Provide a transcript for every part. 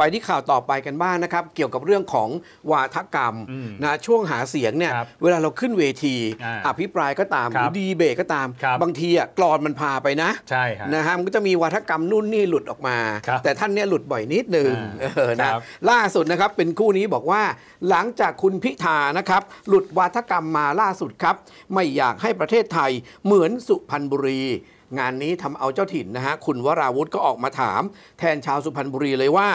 ไปที่ข่าวต่อไปกันบ้างนะครับ เกี่ยวกับเรื่องของวาทกรรมนะช่วงหาเสียงเนี่ยเวลาเราขึ้นเวที อภิปรายก็ตามดีเบตก็ตามบางทีอ่ะกรอนมันพาไปนะใช่นะฮะมันก็จะมีวาทกรรมนู่นนี่หลุดออกมา แต่ท่านเนี่ยหลุดบ่อยนิดนึงนะล่าสุดนะครับเป็นคู่นี้บอกว่าหลังจากคุณพิธานะครับหลุดวาทกรรมมาล่าสุดครับ ไม่อยากให้ประเทศไทยเหมือนสุพรรณบุรี งานนี้ทำเอาเจ้าถิ่นนะฮะคุณวราวุธก็ออกมาถาม แทนชาวสุพรรณบุรีเลยว่า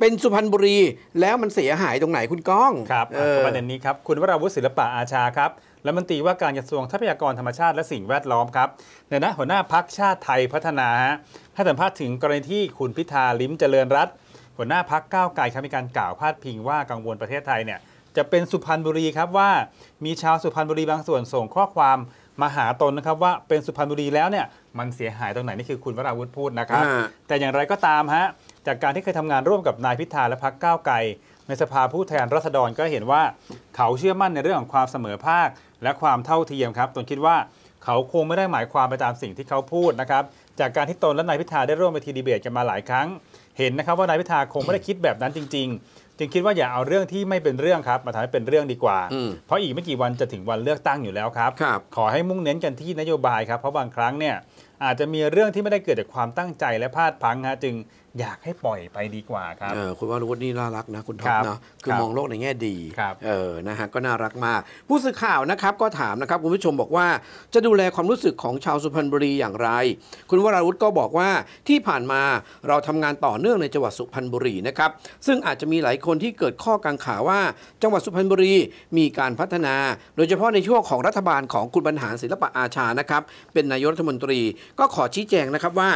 เป็นสุพรรณบุรีแล้วมันเสียหายตรงไหนคุณก้องครับประเด็นนี้ครับคุณวราวุฒิศิลปะอาชาครับรัฐมนตรีว่าการกระทรวง ทรัพยากรธรรมชาติและสิ่งแวดล้อมครับในนะหัวหน้าพักชาติไทยพัฒนาฮะให้สัมภาษณ์ถึงกรณีที่คุณพิธาลิ้มเจริญรัตหัวหน้าพักก้าวไกลครับมีการกล่าวพาดพิงว่ากังวลประเทศไทยเนี่ย จะเป็นสุพรรณบุรีครับว่ามีชาวสุพรรณบุรีบางส่วนส่งข้อความมาหาตนนะครับ ว่าเป็นสุพรรณบุรีแล้วเนี่ย มันเสียหายตรงไหนนี่คือคุณวราวุฒิพูดนะครับแต่อย่างไรก็ตามฮะจากการที่เคยทำงานร่วมกับนายพิธาและพักก้าวไกลในสภาผู้แทนราษฎรก็เห็นว่าเขาเชื่อมั่นในเรื่องของความเสมอภาคและความเท่าเทียมครับตนคิดว่าเขาคงไม่ได้หมายความไปตามสิ่งที่เขาพูดนะครับ จากการที่ตนและนายพิธาได้ร่วมไปทีดีเบตกันมาหลายครั้ง เห็นนะครับว่านายพิธาคงไม่ได้คิดแบบนั้นจริงๆจึงคิดว่าอย่าเอาเรื่องที่ไม่เป็นเรื่องครับ มาทำให้เป็นเรื่องดีกว่า เพราะอีกไม่กี่วันจะถึงวันเลือกตั้งอยู่แล้วครับ ขอให้มุ่งเน้นกันที่นโยบายครับเพราะบางครั้งเนี่ยอาจจะมีเรื่องที่ไม่ได้เกิดจากความตั้งใจและพลาดพังฮะจึงอยากให้ปล่อยไปดีกว่าครับคุณวรุฒนี่น่ารักนะคุณท็อปนะคือมองโลกในแง่ดีเออนะฮะก็น่ารักมากผู้สื่อข่าวนะครับก็ถามนะครับคุณผู้ชมบอกว่าจะดูแลความรู้สึกของชาวสุพรรณบุรีอย่างไรคุณวรวุฒก็บอกว่าที่ผ่านมาเราทำงานต่อเนื่องในจังหวัดสุพรรณบุรีนะครับซึ่งอาจจะมีหลายคนที่เกิดข้อกังขาว่า จังหวัดสุพรรณบุรีมีการพัฒนา โดยเฉพาะในช่วงของรัฐบาลของคุณบรรหารศิลปะอาชานะครับเป็นนายกรัฐมนตรีก็ขอชี้แจงนะครับว่า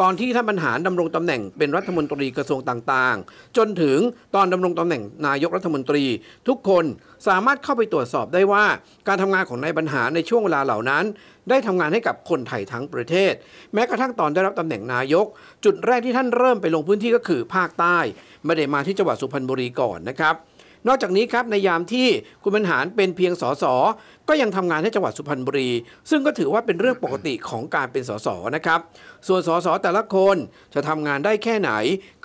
ตอนที่ท่านบรรหารดำรงตำแหน่งเป็นรัฐมนตรีกระทรวงต่าง ๆ จนถึงตอนดำรงตำแหน่งนายกรัฐมนตรี ทุกคนสามารถเข้าไปตรวจสอบได้ว่า การทำงานของนายบรรหารในช่วงเวลาเหล่านั้น ได้ทำงานให้กับคนไทยทั้งประเทศ แม้กระทั่งตอนได้รับตำแหน่งนายก จุดแรกที่ท่านเริ่มไปลงพื้นที่ก็คือภาคใต้ไม่ได้มาที่จังหวัดสุพรรณบุรีก่อนนะครับนอกจากนี้ครับในยามที่คุณบรรหารเป็นเพียงสส ก็ยังทำงานให้จังหวัดสุพรรณบุรีซึ่งก็ถือว่าเป็นเรื่องปกติของการเป็นสส นะครับ ส่วนสส แต่ละคน จะทำงานได้แค่ไหน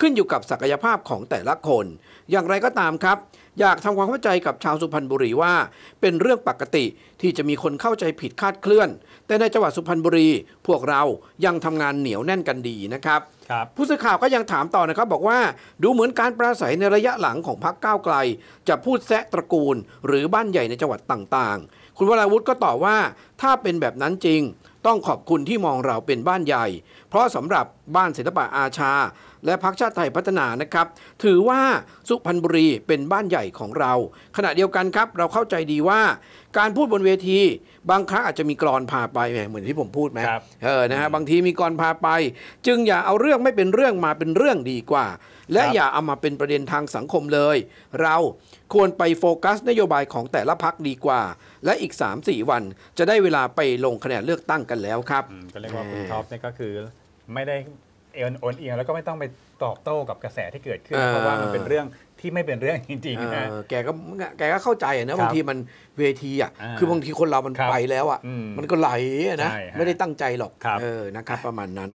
ขึ้นอยู่กับศักยภาพของแต่ละคน อย่างไรก็ตามครับ อยากทำความเข้าใจกับชาวสุพรรณบุรีว่า เป็นเรื่องปกติที่จะมีคนเข้าใจผิดคาดเคลื่อน แต่ในจังหวัดสุพรรณบุรีพวกเรายังทำงานเหนียวแน่นกันดีนะครับผู้สื่อข่าวก็ยังถามต่อนะครับบอกว่าดูเหมือนการปราศัยในระยะหลังของพรรคก้าวไกล จะพูดแซะตระกูล หรือบ้านใหญ่ในจังหวัดต่างๆ คุณวราวุฒิก็ตอบว่าถ้าเป็นแบบนั้นจริงต้องขอบคุณที่มองเราเป็นบ้านใหญ่ เพราะสำหรับบ้านศิลปะอาชา และพักชาติไทยพัฒนานะครับ ถือว่าสุพรรณบุรีเป็นบ้านใหญ่ของเรา ขณะเดียวกันครับเราเข้าใจดีว่าการพูดบนเวทีบางครั้งอาจจะมีกรอนพาไปเหมือนที่ผมพูดไหมเออนะฮะบางทีมีกรอนพาไป จึงอย่าเอาเรื่องไม่เป็นเรื่องมาเป็นเรื่องดีกว่า และอย่าเอามาเป็นประเด็นทางสังคมเลย เราควรไปโฟกัสนโยบายของแต่ละพักดีกว่า และอีก 3-4วันจะได้เวลาไปลงคะแนนเลือกตั้งกันกันแล้วครับก็เรียกว่าคุณท็อปเนี่ยก็คือ ไม่ได้เอ็นโอนเอียงแล้วก็ไม่ต้องไปตอบโต้กับกระแสที่เกิดขึ้นเพราะว่ามันเป็นเรื่องที่ไม่เป็นเรื่องจริงๆนะแกก็แกก็เข้าใจนะบางทีมันเวทีอ่ะคือบางทีคนเรา มันไปแล้วอ่ะมันก็ไหลนะไม่ได้ตั้งใจหรอกเออนะครับประมาณนั้น